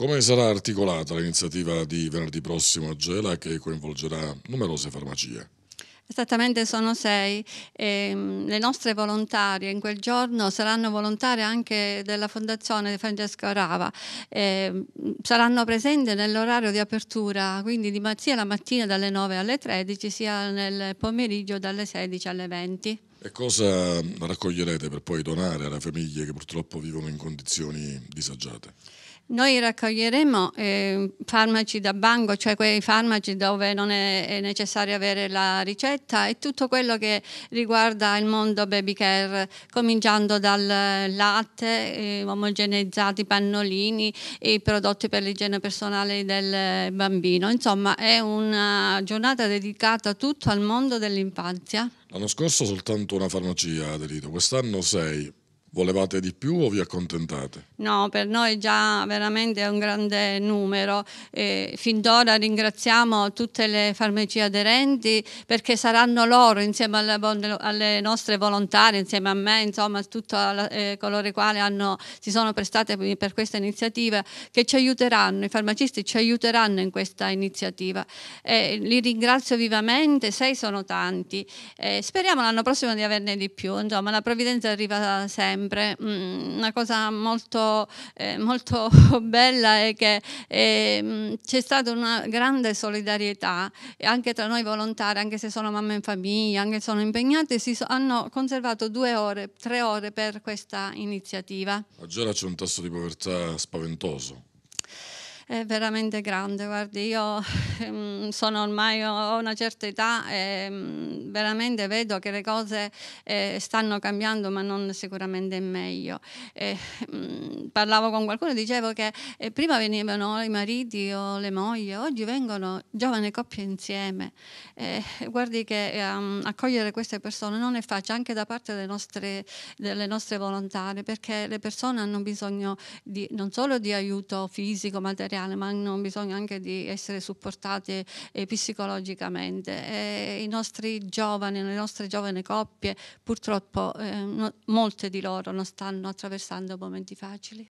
Come sarà articolata l'iniziativa di venerdì prossimo a Gela che coinvolgerà numerose farmacie? Esattamente sono sei. E, ehm, le nostre volontarie in quel giorno saranno volontarie anche della Fondazione Francesco Rava. E, ehm, saranno presenti nell'orario di apertura, quindi di, sia la mattina dalle 9 alle 13, sia nel pomeriggio dalle 16 alle 20. E cosa raccoglierete per poi donare alle famiglie che purtroppo vivono in condizioni disagiate? Noi raccoglieremo eh, farmaci da banco, cioè quei farmaci dove non è, è, necessario avere la ricetta e tutto quello che riguarda il mondo baby care, cominciando dal latte, eh, omogeneizzati pannolini, e i prodotti per l'igiene personale del bambino. Insomma, è una giornata dedicata tutto al mondo dell'infanzia. L'anno scorso soltanto una farmacia ha aderito, quest'anno sei. Volevate di più o vi accontentate? No, per noi già veramente è un grande numero. Eh, fin d'ora ringraziamo tutte le farmacie aderenti perché saranno loro insieme alle, alle nostre volontarie, insieme a me, insomma, tutti eh, coloro i quali hanno, si sono prestate per questa iniziativa che ci aiuteranno, i farmacisti ci aiuteranno in questa iniziativa. Eh, li ringrazio vivamente, sei sono tanti. speriamo l'anno prossimo di averne di più, insomma la provvidenza arriva sempre sempre. Mm, una cosa molto, eh, molto bella è che eh, c'è stata una grande solidarietà anche tra noi volontari, anche se sono mamme in famiglia, anche se sono impegnate, si so, hanno conservato due ore, tre ore per questa iniziativa. A Gela c'è un tasso di povertà spaventoso è veramente grande. Guardi, io ehm, sono ormai, ho una certa età e mm, veramente vedo che le cose eh, stanno cambiando, ma non sicuramente in meglio. E, mm, parlavo con qualcuno e dicevo che eh, prima venivano i mariti o le mogli, oggi vengono giovani coppie insieme. E, guardi che um, accogliere queste persone non è facile, anche da parte delle nostre, delle nostre volontarie, perché le persone hanno bisogno di, non solo di aiuto fisico, materiale, reale, ma hanno bisogno anche di essere supportate eh, psicologicamente. E eh, I nostri giovani, le nostre giovani coppie, purtroppo eh, no, molte di loro non stanno attraversando momenti facili.